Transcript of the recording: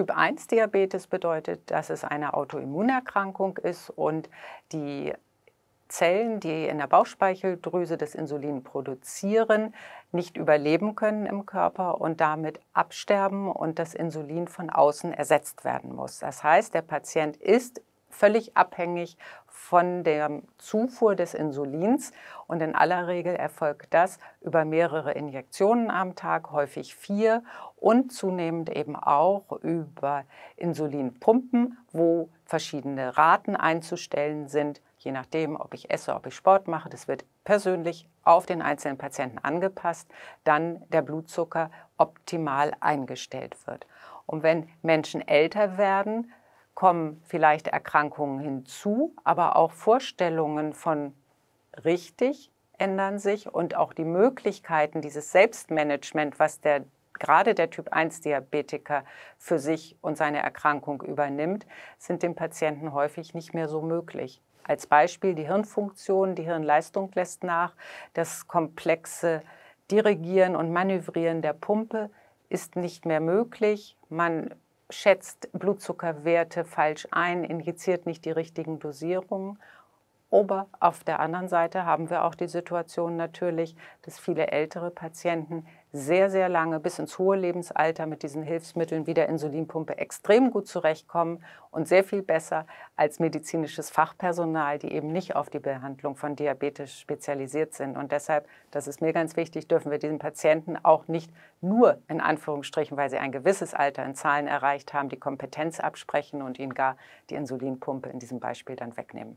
Typ 1 Diabetes bedeutet, dass es eine Autoimmunerkrankung ist und die Zellen, die in der Bauchspeicheldrüse das Insulin produzieren, nicht überleben können im Körper und damit absterben und das Insulin von außen ersetzt werden muss. Das heißt, der Patient ist völlig abhängig von der Zufuhr des Insulins und in aller Regel erfolgt das über mehrere Injektionen am Tag, häufig vier und zunehmend eben auch über Insulinpumpen, wo verschiedene Raten einzustellen sind, je nachdem, ob ich esse, ob ich Sport mache. Das wird persönlich auf den einzelnen Patienten angepasst, dann der Blutzucker optimal eingestellt wird. Und wenn Menschen älter werden, kommen vielleicht Erkrankungen hinzu, aber auch Vorstellungen von richtig ändern sich und auch die Möglichkeiten, dieses Selbstmanagement, was der gerade der Typ 1 Diabetiker für sich und seine Erkrankung übernimmt, sind dem Patienten häufig nicht mehr so möglich. Als Beispiel die Hirnfunktion, die Hirnleistung lässt nach, das komplexe Dirigieren und Manövrieren der Pumpe ist nicht mehr möglich. Man schätzt Blutzuckerwerte falsch ein, injiziert nicht die richtigen Dosierungen aber auf der anderen Seite haben wir auch die Situation natürlich, dass viele ältere Patienten sehr, sehr lange bis ins hohe Lebensalter mit diesen Hilfsmitteln wie der Insulinpumpe extrem gut zurechtkommen und sehr viel besser als medizinisches Fachpersonal, die eben nicht auf die Behandlung von Diabetes spezialisiert sind. Und deshalb, das ist mir ganz wichtig, dürfen wir diesen Patienten auch nicht nur in Anführungsstrichen, weil sie ein gewisses Alter in Zahlen erreicht haben, die Kompetenz absprechen und ihnen gar die Insulinpumpe in diesem Beispiel dann wegnehmen.